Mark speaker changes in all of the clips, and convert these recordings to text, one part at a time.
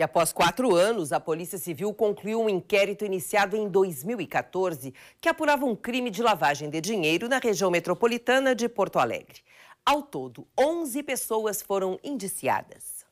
Speaker 1: E após quatro anos, a Polícia Civil concluiu um inquérito iniciado em 2014 que apurava um crime de lavagem de dinheiro na região metropolitana de Porto Alegre. Ao
Speaker 2: todo, 11 pessoas foram indiciadas.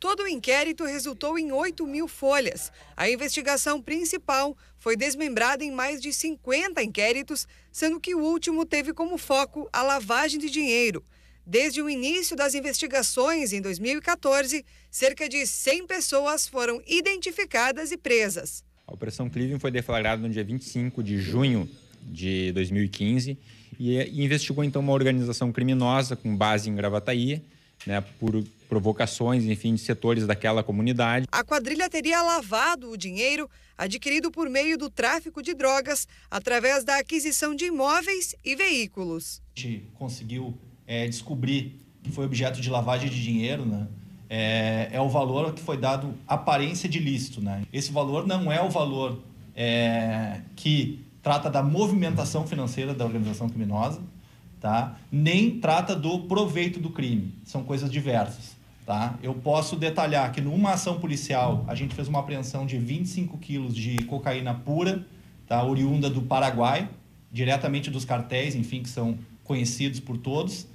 Speaker 2: Todo o inquérito resultou em 8 mil folhas. A investigação principal foi desmembrada em mais de 50 inquéritos, sendo que o último teve como foco a lavagem de dinheiro. Desde o início das investigações, em 2014, cerca de 100 pessoas foram identificadas e presas.
Speaker 3: A Operação Cleveland foi deflagrada no dia 25 de junho de 2015 eh, e investigou então uma organização criminosa com base em Gravataí, né, por provocações, enfim, de setores daquela comunidade.
Speaker 2: A quadrilha teria lavado o dinheiro adquirido por meio do tráfico de drogas através da aquisição de imóveis e veículos.
Speaker 4: A gente conseguiu é, descobrir que foi objeto de lavagem de dinheiro, né? É, é o valor que foi dado aparência de lícito, né? Esse valor não é o valor é, que trata da movimentação financeira da organização criminosa, tá? Nem trata do proveito do crime. São coisas diversas, tá? Eu posso detalhar que numa ação policial a gente fez uma apreensão de 25 quilos de cocaína pura, tá? Oriunda do Paraguai, diretamente dos cartéis, enfim, que são conhecidos por todos.